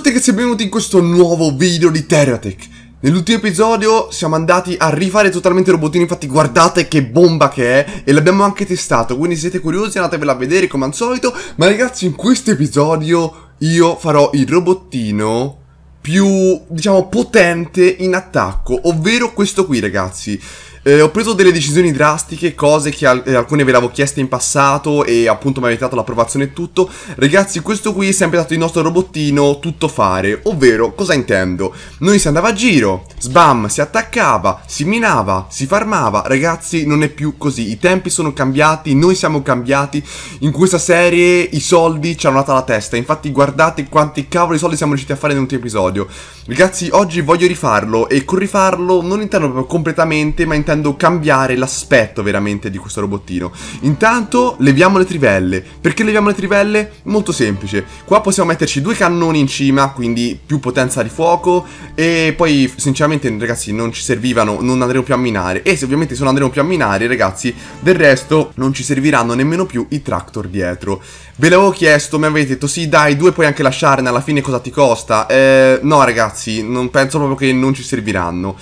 a tutti ragazzi e benvenuti in questo nuovo video di Terratech Nell'ultimo episodio siamo andati a rifare totalmente il robottino, infatti guardate che bomba che è e l'abbiamo anche testato, quindi se siete curiosi andatevela a vedere come al solito Ma ragazzi in questo episodio io farò il robottino più, diciamo, potente in attacco, ovvero questo qui ragazzi eh, ho preso delle decisioni drastiche, cose che al eh, alcune ve l'avevo chieste in passato e appunto mi avete dato l'approvazione e tutto. Ragazzi, questo qui è sempre stato il nostro robottino tutto fare, ovvero cosa intendo? Noi si andava a giro, sbam, si attaccava, si minava, si farmava. Ragazzi, non è più così, i tempi sono cambiati, noi siamo cambiati. In questa serie i soldi ci hanno dato la testa, infatti guardate quanti cavoli soldi siamo riusciti a fare in un episodio. Ragazzi, oggi voglio rifarlo e con rifarlo non intendo proprio completamente, ma intendo intendo cambiare l'aspetto veramente di questo robottino. Intanto leviamo le trivelle. Perché leviamo le trivelle? Molto semplice. Qua possiamo metterci due cannoni in cima, quindi più potenza di fuoco. E poi sinceramente ragazzi non ci servivano, non andremo più a minare. E se ovviamente se non andremo più a minare ragazzi, del resto non ci serviranno nemmeno più i tractor dietro. Ve l'avevo chiesto, mi avete detto sì dai due puoi anche lasciarne alla fine cosa ti costa. Eh, no ragazzi, non penso proprio che non ci serviranno.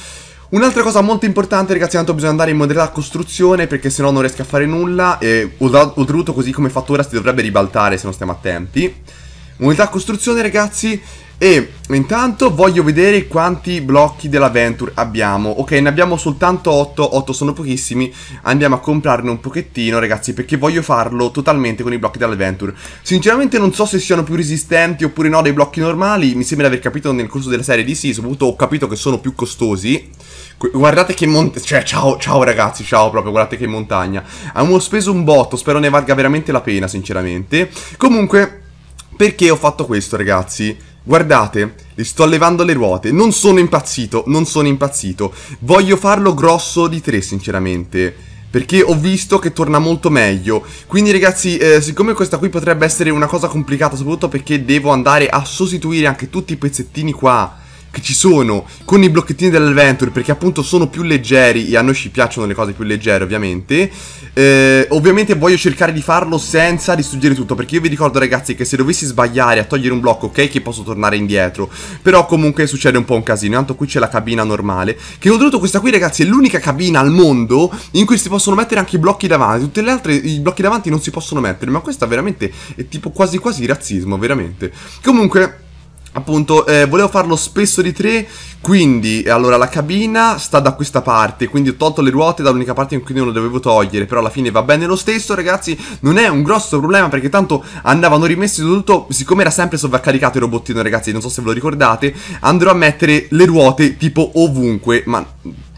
Un'altra cosa molto importante ragazzi, tanto bisogna andare in modalità costruzione perché se no non riesco a fare nulla e oltretutto così come fatto ora si dovrebbe ribaltare se non stiamo attenti. Modalità costruzione ragazzi e intanto voglio vedere quanti blocchi dell'Aventure abbiamo Ok ne abbiamo soltanto 8, 8 sono pochissimi Andiamo a comprarne un pochettino ragazzi perché voglio farlo totalmente con i blocchi dell'Aventure Sinceramente non so se siano più resistenti oppure no dei blocchi normali Mi sembra di aver capito nel corso della serie di sì Soprattutto ho capito che sono più costosi Guardate che montagna. Cioè, ciao, ciao ragazzi, ciao proprio, guardate che montagna. Abbiamo speso un botto, spero ne valga veramente la pena, sinceramente. Comunque, perché ho fatto questo, ragazzi? Guardate, li sto levando le ruote. Non sono impazzito, non sono impazzito. Voglio farlo grosso di tre, sinceramente. Perché ho visto che torna molto meglio Quindi ragazzi, eh, siccome questa qui potrebbe essere una cosa complicata Soprattutto perché devo andare a sostituire anche tutti i pezzettini qua che ci sono con i blocchettini dell'Adventure perché appunto sono più leggeri e a noi ci piacciono le cose più leggere ovviamente eh, ovviamente voglio cercare di farlo senza distruggere tutto perché io vi ricordo ragazzi che se dovessi sbagliare a togliere un blocco ok che posso tornare indietro però comunque succede un po' un casino intanto qui c'è la cabina normale che oltretutto questa qui ragazzi è l'unica cabina al mondo in cui si possono mettere anche i blocchi davanti tutte le altre i blocchi davanti non si possono mettere ma questa veramente è tipo quasi quasi razzismo veramente comunque Appunto, eh, volevo farlo spesso di tre, quindi, eh, allora, la cabina sta da questa parte, quindi ho tolto le ruote dall'unica parte in cui non lo dovevo togliere, però alla fine va bene lo stesso, ragazzi, non è un grosso problema, perché tanto andavano rimessi tutto, siccome era sempre sovraccaricato il robottino, ragazzi, non so se ve lo ricordate, andrò a mettere le ruote tipo ovunque, ma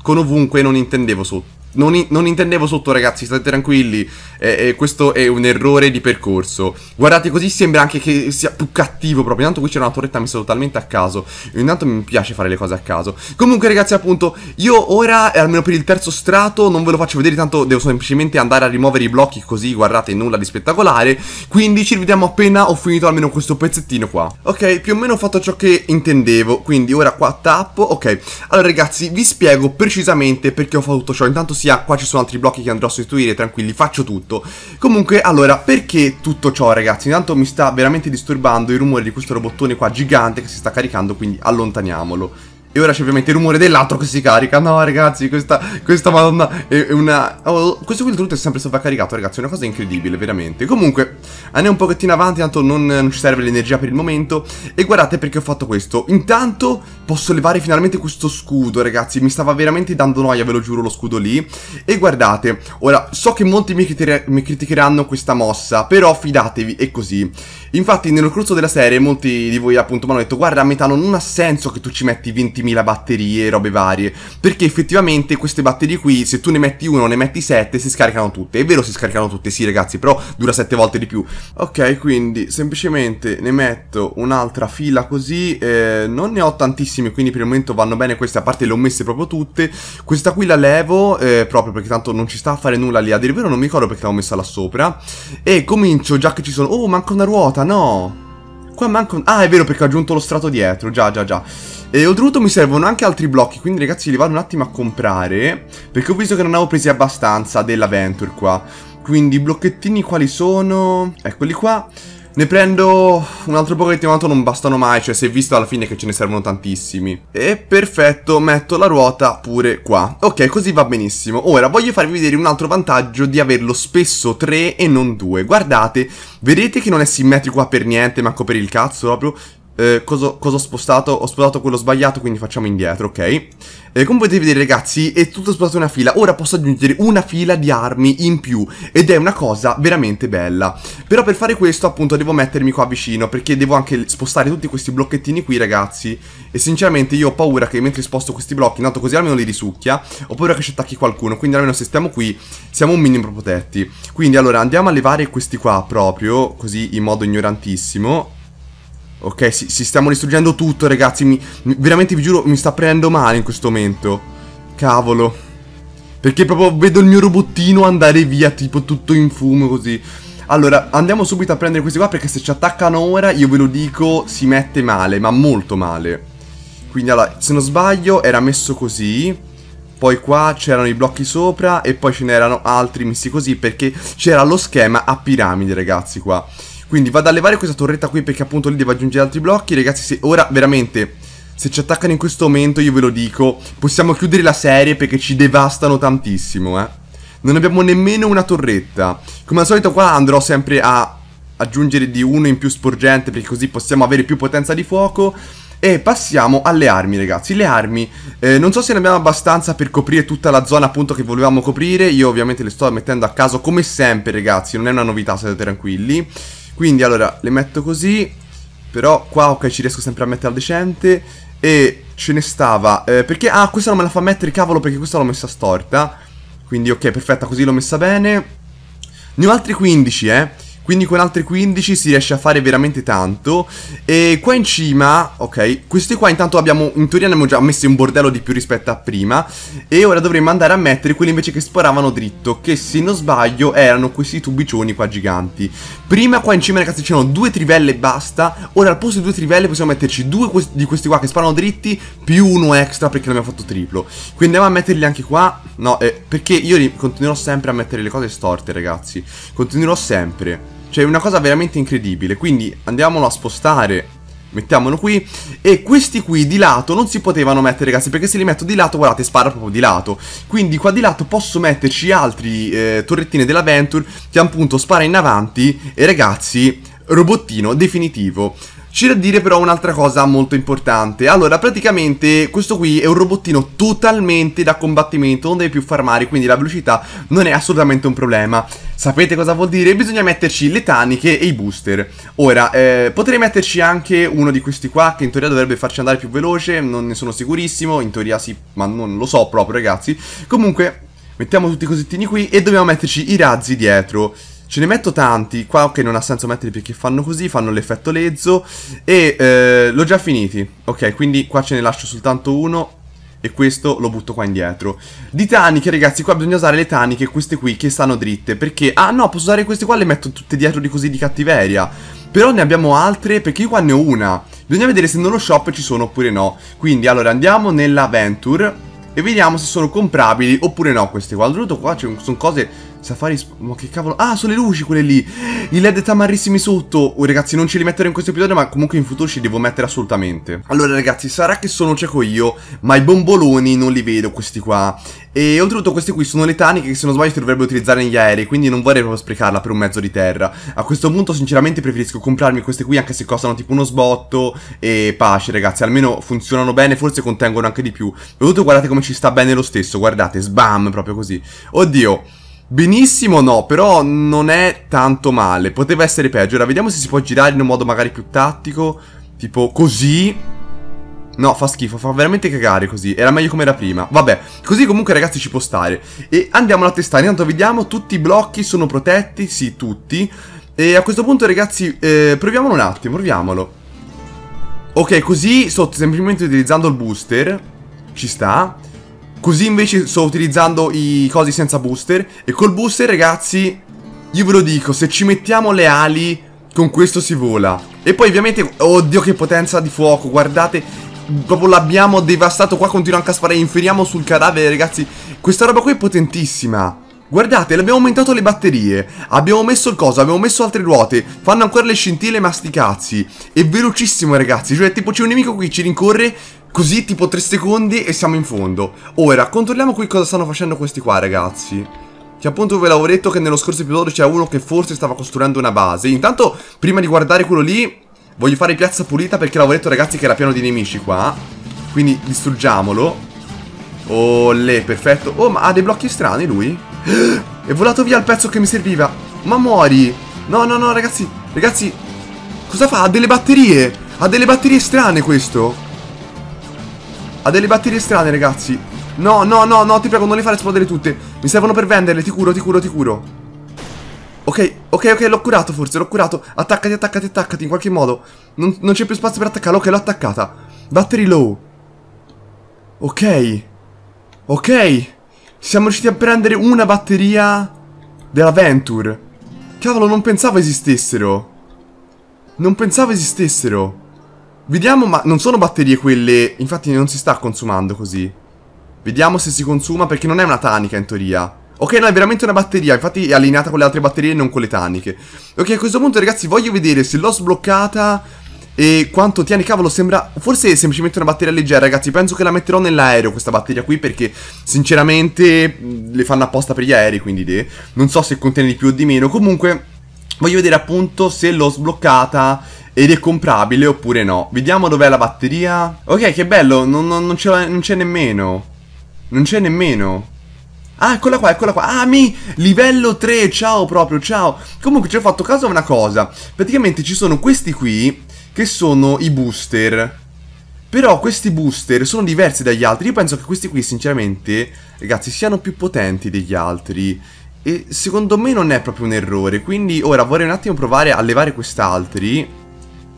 con ovunque non intendevo sotto non, in, non, intendevo sotto, ragazzi, state tranquilli. Eh, eh, questo è un errore di percorso. Guardate, così sembra anche che sia più cattivo proprio. Intanto qui c'è una torretta messa totalmente a caso. Intanto mi piace fare le cose a caso. Comunque, ragazzi, appunto, io ora, eh, almeno per il terzo strato, non ve lo faccio vedere. Tanto devo semplicemente andare a rimuovere i blocchi così, guardate, nulla di spettacolare. Quindi ci rivediamo appena ho finito almeno questo pezzettino qua. Ok, più o meno ho fatto ciò che intendevo. Quindi ora qua tappo. Ok, allora ragazzi, vi spiego precisamente perché ho fatto tutto ciò. Intanto sia, qua ci sono altri blocchi che andrò a sostituire, tranquilli, faccio tutto. Comunque, allora, perché tutto ciò, ragazzi? Intanto mi sta veramente disturbando il rumore di questo robottone qua gigante che si sta caricando, quindi allontaniamolo. E ora c'è ovviamente il rumore dell'altro che si carica No ragazzi, questa, questa madonna è una... Oh, questo filtro è sempre sovraccaricato ragazzi, è una cosa incredibile, veramente Comunque, andiamo un pochettino avanti, tanto non, eh, non ci serve l'energia per il momento E guardate perché ho fatto questo Intanto posso levare finalmente questo scudo ragazzi Mi stava veramente dando noia, ve lo giuro, lo scudo lì E guardate, ora, so che molti mi, mi criticheranno questa mossa Però fidatevi, è così Infatti, nello corso della serie, molti di voi appunto mi hanno detto Guarda, Metano, non ha senso che tu ci metti 20 20.000 batterie, robe varie. Perché effettivamente queste batterie qui, se tu ne metti uno, ne metti 7, si scaricano tutte. È vero, si scaricano tutte, sì ragazzi, però dura 7 volte di più. Ok, quindi semplicemente ne metto un'altra fila così. Eh, non ne ho tantissime, quindi per il momento vanno bene queste, a parte le ho messe proprio tutte. Questa qui la levo, eh, proprio perché tanto non ci sta a fare nulla lì. A dire vero non mi ricordo perché l'avevo messa là sopra. E comincio, già che ci sono... Oh, manca una ruota, no! Qua manca Ah, è vero, perché ho aggiunto lo strato dietro. Già, già, già. E oltretutto mi servono anche altri blocchi, quindi ragazzi li vado un attimo a comprare. Perché ho visto che non avevo presi abbastanza della Venture qua. Quindi i blocchettini quali sono? Eccoli qua. Ne prendo un altro po' che tanto non bastano mai, cioè si è visto alla fine che ce ne servono tantissimi. E perfetto, metto la ruota pure qua. Ok, così va benissimo. Ora voglio farvi vedere un altro vantaggio di averlo spesso 3 e non 2. Guardate, vedete che non è simmetrico qua per niente, manco per il cazzo proprio? eh, cosa, cosa, ho spostato? Ho spostato quello sbagliato, quindi facciamo indietro, ok? Eh, come potete vedere ragazzi, è tutto spostato in una fila. Ora posso aggiungere una fila di armi in più ed è una cosa veramente bella. Però per fare questo appunto devo mettermi qua vicino perché devo anche spostare tutti questi blocchettini qui ragazzi. E sinceramente io ho paura che mentre sposto questi blocchi, tanto così almeno li risucchia, ho paura che ci attacchi qualcuno. Quindi almeno se stiamo qui siamo un minimo protetti. Quindi allora andiamo a levare questi qua proprio, così in modo ignorantissimo. Ok, si, si stiamo distruggendo tutto, ragazzi. Mi, mi, veramente vi giuro, mi sta prendendo male in questo momento. Cavolo. Perché proprio vedo il mio robottino andare via, tipo tutto in fumo così. Allora, andiamo subito a prendere questi qua perché se ci attaccano ora, io ve lo dico, si mette male, ma molto male. Quindi, allora, se non sbaglio, era messo così. Poi qua c'erano i blocchi sopra e poi ce n'erano altri messi così perché c'era lo schema a piramide, ragazzi, qua. Quindi vado a levare questa torretta qui perché appunto lì devo aggiungere altri blocchi. Ragazzi, se ora veramente, se ci attaccano in questo momento, io ve lo dico, possiamo chiudere la serie perché ci devastano tantissimo, eh. Non abbiamo nemmeno una torretta. Come al solito qua andrò sempre a aggiungere di uno in più sporgente perché così possiamo avere più potenza di fuoco. E passiamo alle armi ragazzi, le armi, eh, non so se ne abbiamo abbastanza per coprire tutta la zona appunto che volevamo coprire Io ovviamente le sto mettendo a caso come sempre ragazzi, non è una novità, siete tranquilli quindi allora le metto così Però qua ok ci riesco sempre a metterla decente E ce ne stava eh, Perché ah questa non me la fa mettere cavolo perché questa l'ho messa storta Quindi ok perfetta così l'ho messa bene Ne ho altri 15 eh quindi con altri 15 si riesce a fare veramente tanto E qua in cima, ok, questi qua intanto abbiamo, in teoria ne abbiamo già messi un bordello di più rispetto a prima E ora dovremmo andare a mettere quelli invece che sparavano dritto Che se non sbaglio erano questi tubicioni qua giganti Prima qua in cima ragazzi c'erano due trivelle e basta Ora al posto di due trivelle possiamo metterci due di questi qua che sparano dritti Più uno extra perché l'abbiamo fatto triplo Quindi andiamo a metterli anche qua No, eh, perché io continuerò sempre a mettere le cose storte ragazzi Continuerò sempre cioè, è una cosa veramente incredibile. Quindi andiamolo a spostare. Mettiamolo qui. E questi qui di lato non si potevano mettere, ragazzi, perché se li metto di lato, guardate, spara proprio di lato. Quindi qua di lato posso metterci altri eh, torrettine dell'Aventure che appunto spara in avanti. E ragazzi, robottino definitivo. C'è da dire però un'altra cosa molto importante. Allora, praticamente questo qui è un robottino totalmente da combattimento, non deve più farmare, quindi la velocità non è assolutamente un problema. Sapete cosa vuol dire? Bisogna metterci le taniche e i booster. Ora, eh, potrei metterci anche uno di questi qua, che in teoria dovrebbe farci andare più veloce, non ne sono sicurissimo, in teoria sì, ma non lo so proprio ragazzi. Comunque, mettiamo tutti i cosettini qui e dobbiamo metterci i razzi dietro. Ce ne metto tanti, qua ok non ha senso metterli perché fanno così, fanno l'effetto lezzo E eh, l'ho già finiti, ok quindi qua ce ne lascio soltanto uno e questo lo butto qua indietro Di taniche ragazzi qua bisogna usare le taniche queste qui che stanno dritte Perché ah no posso usare queste qua le metto tutte dietro di così di cattiveria Però ne abbiamo altre perché io qua ne ho una Bisogna vedere se nello shop ci sono oppure no Quindi allora andiamo nella Venture E vediamo se sono comprabili oppure no queste qua Soprattutto qua sono cose Safari... Ma che cavolo... Ah, sono le luci quelle lì! I led tamarissimi sotto! Oh, ragazzi, non ce li metterò in questo episodio, ma comunque in futuro ci devo mettere assolutamente. Allora, ragazzi, sarà che sono cieco io, ma i bomboloni non li vedo, questi qua. E oltretutto queste qui sono le taniche che se non sbaglio si dovrebbero utilizzare negli aerei, quindi non vorrei proprio sprecarla per un mezzo di terra. A questo punto, sinceramente, preferisco comprarmi queste qui, anche se costano tipo uno sbotto, e pace, ragazzi. Almeno funzionano bene, forse contengono anche di più. Oltretutto guardate come ci sta bene lo stesso, guardate, sbam, proprio così. Oddio... Benissimo no, però non è tanto male. Poteva essere peggio. Ora vediamo se si può girare in un modo magari più tattico. Tipo così. No, fa schifo, fa veramente cagare così. Era meglio come era prima. Vabbè, così comunque ragazzi ci può stare. E andiamo alla testare. Intanto vediamo, tutti i blocchi sono protetti? Sì, tutti. E a questo punto ragazzi, eh, proviamolo un attimo, proviamolo. Ok, così sto semplicemente utilizzando il booster. Ci sta. Così invece sto utilizzando i cosi senza booster E col booster ragazzi Io ve lo dico se ci mettiamo le ali Con questo si vola E poi ovviamente Oddio che potenza di fuoco Guardate Proprio l'abbiamo devastato qua Continua anche a sparare Inferiamo sul cadavere ragazzi Questa roba qui è potentissima Guardate, abbiamo aumentato le batterie, abbiamo messo il coso, abbiamo messo altre ruote, fanno ancora le scintille ma sti cazzi. È velocissimo ragazzi, cioè tipo c'è un nemico qui, ci rincorre, Così tipo 3 secondi e siamo in fondo. Ora, controlliamo qui cosa stanno facendo questi qua, ragazzi. Che appunto ve l'avevo detto che nello scorso episodio c'è uno che forse stava costruendo una base. Intanto, prima di guardare quello lì, voglio fare piazza pulita perché l'avevo detto, ragazzi, che era pieno di nemici qua. Quindi distruggiamolo. Olè, perfetto. Oh, ma ha dei blocchi strani lui. È volato via il pezzo che mi serviva. Ma muori. No, no, no, ragazzi. Ragazzi, cosa fa? Ha delle batterie. Ha delle batterie strane questo delle batterie strane, ragazzi. No, no, no, no, ti prego, non le fare esplodere tutte. Mi servono per venderle, ti curo, ti curo, ti curo. Ok, ok, ok, l'ho curato forse, l'ho curato. Attaccati, attaccati, attaccati, in qualche modo. Non, non c'è più spazio per attaccarlo. Ok, l'ho attaccata. Battery low. Ok. Ok. Siamo riusciti a prendere una batteria della Venture. Cavolo, non pensavo esistessero. Non pensavo esistessero. Vediamo, ma non sono batterie quelle... Infatti non si sta consumando così. Vediamo se si consuma, perché non è una tanica in teoria. Ok, no, è veramente una batteria, infatti è allineata con le altre batterie e non con le taniche. Ok, a questo punto ragazzi voglio vedere se l'ho sbloccata e quanto tiene, cavolo sembra... Forse è semplicemente una batteria leggera ragazzi, penso che la metterò nell'aereo questa batteria qui perché sinceramente le fanno apposta per gli aerei, quindi de. non so se contiene di più o di meno. Comunque voglio vedere appunto se l'ho sbloccata ed è comprabile oppure no. Vediamo dov'è la batteria. Ok, che bello, non, non, non c'è nemmeno. Non c'è nemmeno. Ah, eccola qua, eccola qua. Ah, mi! Livello 3, ciao proprio, ciao. Comunque ci ho fatto caso a una cosa. Praticamente ci sono questi qui, che sono i booster. Però questi booster sono diversi dagli altri. Io penso che questi qui, sinceramente, ragazzi, siano più potenti degli altri. E secondo me non è proprio un errore. Quindi ora vorrei un attimo provare a levare quest'altri.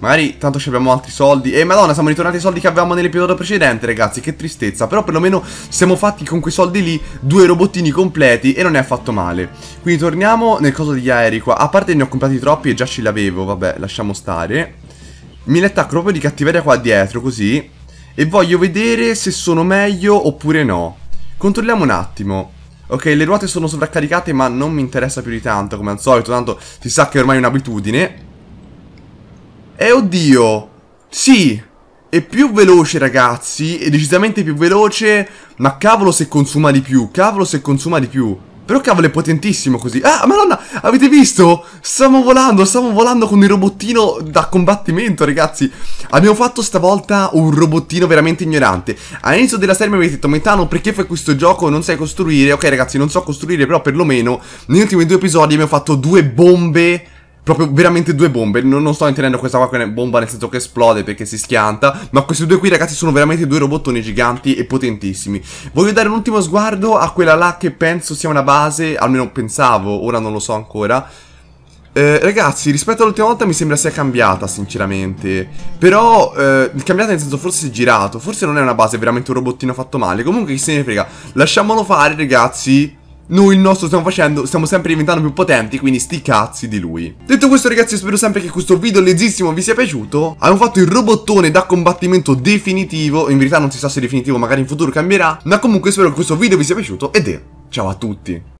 Magari tanto ci abbiamo altri soldi. E madonna, siamo ritornati ai soldi che avevamo nell'episodio precedente, ragazzi. Che tristezza. Però perlomeno siamo fatti con quei soldi lì due robottini completi e non è affatto male. Quindi torniamo nel coso degli aerei qua. A parte ne ho comprati troppi e già ce li avevo. Vabbè, lasciamo stare. Mi attacco proprio di cattiveria qua dietro, così. E voglio vedere se sono meglio oppure no. Controlliamo un attimo. Ok, le ruote sono sovraccaricate ma non mi interessa più di tanto come al solito, tanto si sa che ormai è un'abitudine. E eh, oddio! Sì! È più veloce ragazzi, è decisamente più veloce, ma cavolo se consuma di più, cavolo se consuma di più. Però cavolo è potentissimo così. Ah, madonna, avete visto? Stiamo volando, stiamo volando con il robottino da combattimento, ragazzi. Abbiamo fatto stavolta un robottino veramente ignorante. All'inizio della serie mi avete detto, Metano, perché fai questo gioco non sai costruire? Ok, ragazzi, non so costruire, però perlomeno negli ultimi due episodi abbiamo fatto due bombe Proprio veramente due bombe non, non sto intendendo questa qua che come bomba nel senso che esplode perché si schianta Ma questi due qui ragazzi sono veramente due robottoni giganti e potentissimi Voglio dare un ultimo sguardo a quella là che penso sia una base Almeno pensavo, ora non lo so ancora eh, ragazzi, rispetto all'ultima volta mi sembra sia cambiata, sinceramente. Però, eh, cambiata nel senso forse si è girato. Forse non è una base, è veramente un robottino fatto male. Comunque, chi se ne frega. Lasciamolo fare, ragazzi noi il nostro stiamo facendo, stiamo sempre diventando più potenti, quindi sti cazzi di lui. Detto questo ragazzi, spero sempre che questo video lezzissimo vi sia piaciuto. Abbiamo fatto il robottone da combattimento definitivo, in verità non si sa se definitivo, magari in futuro cambierà, ma comunque spero che questo video vi sia piaciuto ed è ciao a tutti.